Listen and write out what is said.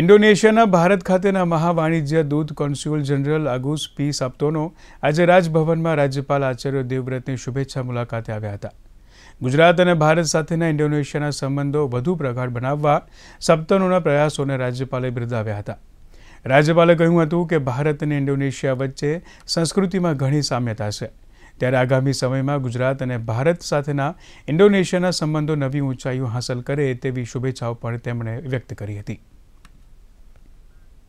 ઇન્ડોનેશિયાના ભારત ખાતેના મહાવાણિજ્ય દૂત consul general આગુસ પી સાપ્તોનો આજે રાજભવનમાં રાજ્યપાલ આચાર્ય દેવવ્રતની શુભેચ્છા મુલાકાતે આવ્યા હતા ગુજરાત અને ભારત સાથેના ઇન્ડોનેશિયાના સંબંધો વધુ પ્રગાઢ બનાવવા સપ્તનોના પ્રયાસોને રાજ્યપાલે બિરદાવ્યા હતા રાજ્યપાલે કહ્યું હતું કે ભારત અને ઇન્ડોનેશિયા વચ્ચે સંસ્કૃતિમાં ઘણી સામ્યતા છે ત્યારે આગામી સમયમાં ગુજરાત અને ભારત સાથેના ઇન્ડોનેશિયાના સંબંધો નવી ઊંચાઈઓ હાંસલ કરે તેવી શુભેચ્છાઓ પણ તેમણે વ્યક્ત કરી હતી